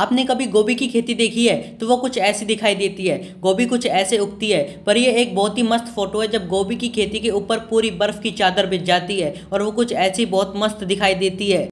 आपने कभी गोभी की खेती देखी है तो वो कुछ ऐसी दिखाई देती है गोभी कुछ ऐसे उगती है पर यह एक बहुत ही मस्त फोटो है जब गोभी की खेती के ऊपर पूरी बर्फ की चादर बिछ जाती है और वो कुछ ऐसी बहुत मस्त दिखाई देती है